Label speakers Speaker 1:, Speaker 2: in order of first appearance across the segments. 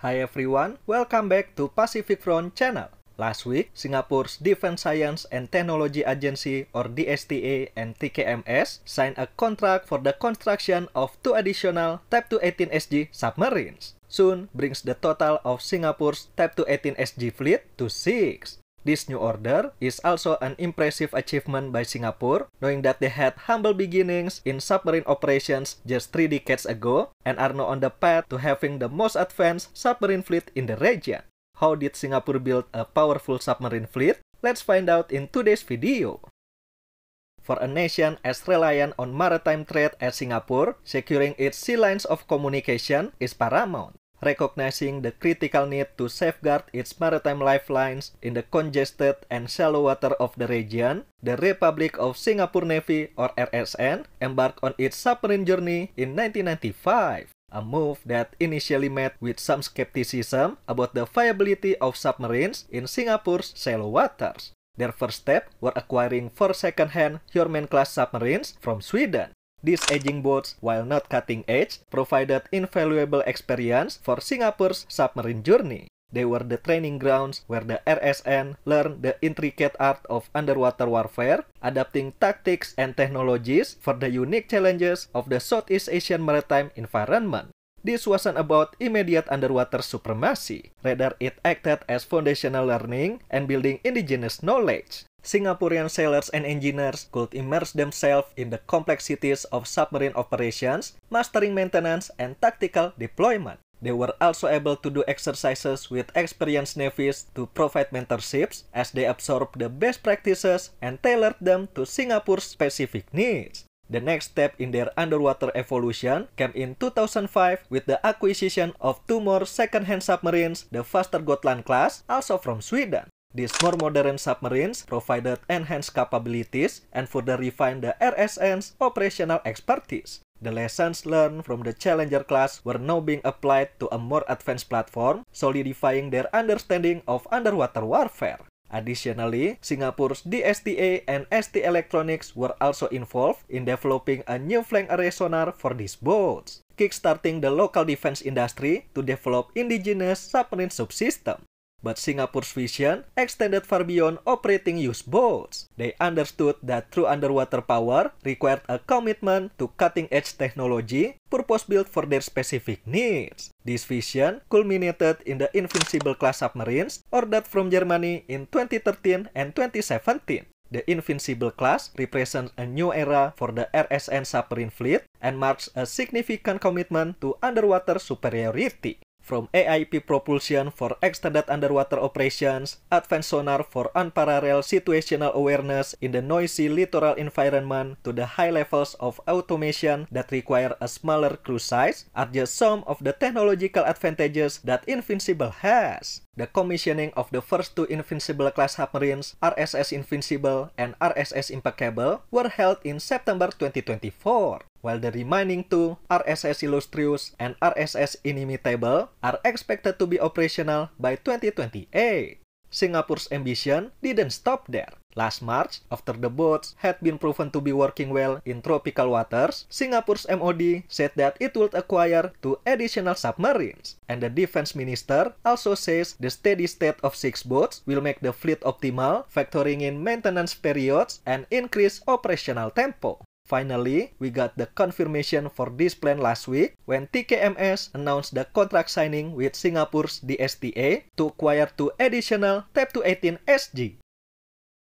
Speaker 1: Hi everyone, welcome back to Pacific Front channel. Last week, Singapore's Defense Science and Technology Agency or DSTA and TKMS signed a contract for the construction of two additional Type 218 SG submarines. Soon brings the total of Singapore's Type 218 SG fleet to six. This new order is also an impressive achievement by Singapore, knowing that they had humble beginnings in submarine operations just three decades ago and are now on the path to having the most advanced submarine fleet in the region. How did Singapore build a powerful submarine fleet? Let's find out in today's video. For a nation as reliant on maritime trade as Singapore, securing its sea lines of communication is paramount recognizing the critical need to safeguard its maritime lifelines in the congested and shallow water of the region, the Republic of Singapore Navy or RSN embarked on its submarine journey in 1995. A move that initially met with some skepticism about the viability of submarines in Singapore's shallow waters. Their first step were acquiring four second-hand Hjormen-class submarines from Sweden. These edging boats, while not cutting edge, provided invaluable experience for Singapore's submarine journey. They were the training grounds where the RSN learned the intricate art of underwater warfare, adapting tactics and technologies for the unique challenges of the Southeast Asian maritime environment. This wasn't about immediate underwater supremacy. Rather, it acted as foundational learning and building indigenous knowledge. Singaporean sailors and engineers could immerse themselves in the complexities of submarine operations, mastering maintenance and tactical deployment. They were also able to do exercises with experienced navies to provide mentorships as they absorbed the best practices and tailored them to Singapore's specific needs. The next step in their underwater evolution came in 2005 with the acquisition of two more second-hand submarines, the Faster Gotland class, also from Sweden. These more modern submarines provided enhanced capabilities and further refined the RSN's operational expertise. The lessons learned from the Challenger class were now being applied to a more advanced platform, solidifying their understanding of underwater warfare. Additionally, Singapore's DSTA and ST Electronics were also involved in developing a new flank array sonar for these boats, kickstarting the local defense industry to develop indigenous submarine subsystem. But Singapore's vision extended far beyond operating used boats. They understood that true underwater power required a commitment to cutting-edge technology purpose-built for their specific needs. This vision culminated in the Invincible class submarines ordered from Germany in 2013 and 2017. The Invincible class represents a new era for the RSN submarine fleet and marks a significant commitment to underwater superiority from AIP propulsion for extended underwater operations, advanced sonar for unparalleled situational awareness in the noisy littoral environment to the high levels of automation that require a smaller crew size are just some of the technological advantages that Invincible has. The commissioning of the first two Invincible class submarines, RSS Invincible and RSS Impeccable, were held in September 2024. while the remaining two, RSS Illustrious and RSS Inimitable, are expected to be operational by 2028. Singapore's ambition didn't stop there. Last March, after the boats had been proven to be working well in tropical waters, Singapore's MOD said that it would acquire two additional submarines. And the defense minister also says the steady state of six boats will make the fleet optimal, factoring in maintenance periods and increase operational tempo. Finally, we got the confirmation for this plan last week when TKMS announced the contract signing with Singapore's DSTA to acquire two additional Type 218 SG.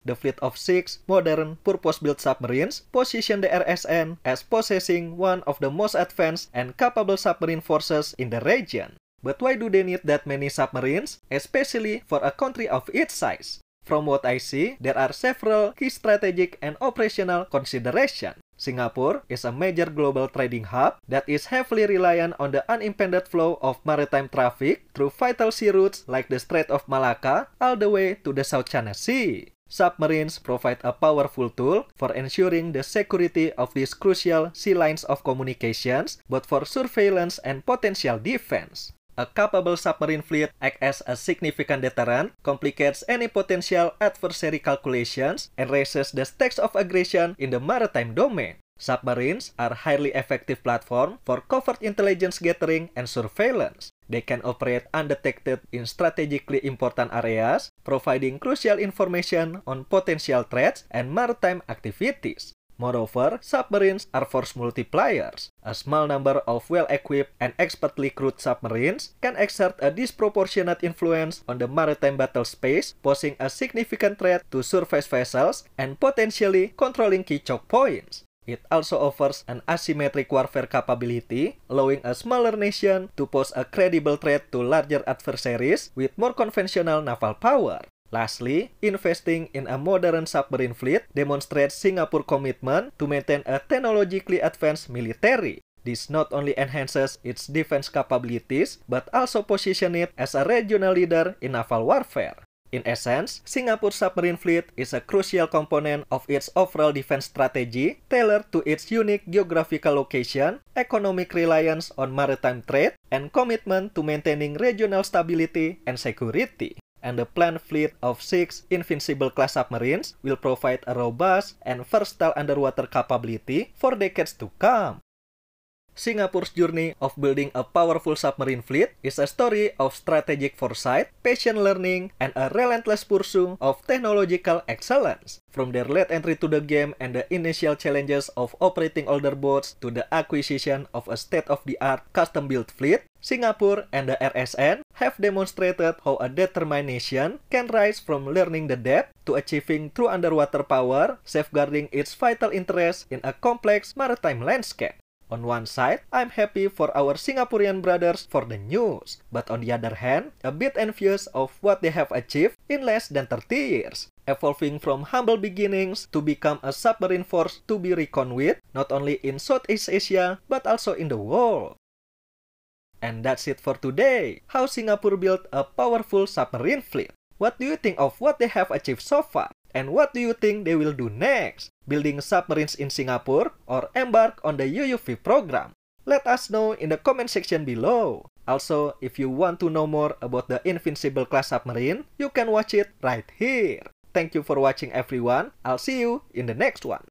Speaker 1: The fleet of six modern purpose-built submarines position the RSN as possessing one of the most advanced and capable submarine forces in the region. But why do they need that many submarines, especially for a country of its size? From what I see, there are several key strategic and operational considerations. Singapore is a major global trading hub that is heavily reliant on the unimpeded flow of maritime traffic through vital sea routes like the Strait of Malacca all the way to the South China Sea. Submarines provide a powerful tool for ensuring the security of these crucial sea lines of communications, both for surveillance and potential defense a capable submarine fleet act as a significant deterrent, complicates any potential adversary calculations, and raises the stakes of aggression in the maritime domain. Submarines are highly effective platform for covert intelligence gathering and surveillance. They can operate undetected in strategically important areas, providing crucial information on potential threats and maritime activities. Moreover, submarines are force multipliers. A small number of well-equipped and expertly crewed submarines can exert a disproportionate influence on the maritime battle space, posing a significant threat to surface vessels and potentially controlling key choke points. It also offers an asymmetric warfare capability, allowing a smaller nation to pose a credible threat to larger adversaries with more conventional naval power. Lastly, investing in a modern submarine fleet demonstrates Singapore's commitment to maintain a technologically advanced military. This not only enhances its defense capabilities, but also positions it as a regional leader in naval warfare. In essence, Singapore's submarine fleet is a crucial component of its overall defense strategy tailored to its unique geographical location, economic reliance on maritime trade, and commitment to maintaining regional stability and security. and the planned fleet of six Invincible class submarines will provide a robust and versatile underwater capability for decades to come. Singapore's journey of building a powerful submarine fleet is a story of strategic foresight, patient learning, and a relentless pursuit of technological excellence. From their late entry to the game and the initial challenges of operating older boats to the acquisition of a state-of-the-art custom-built fleet, Singapore and the RSN have demonstrated how a determination can rise from learning the depth to achieving true underwater power, safeguarding its vital interests in a complex maritime landscape. On one side, I'm happy for our Singaporean brothers for the news, but on the other hand, a bit envious of what they have achieved in less than 30 years, evolving from humble beginnings to become a submarine force to be reckoned with, not only in Southeast Asia, but also in the world. And that's it for today, how Singapore built a powerful submarine fleet. What do you think of what they have achieved so far? And what do you think they will do next? Building submarines in Singapore or embark on the UUV program? Let us know in the comment section below. Also, if you want to know more about the Invincible class submarine, you can watch it right here. Thank you for watching everyone. I'll see you in the next one.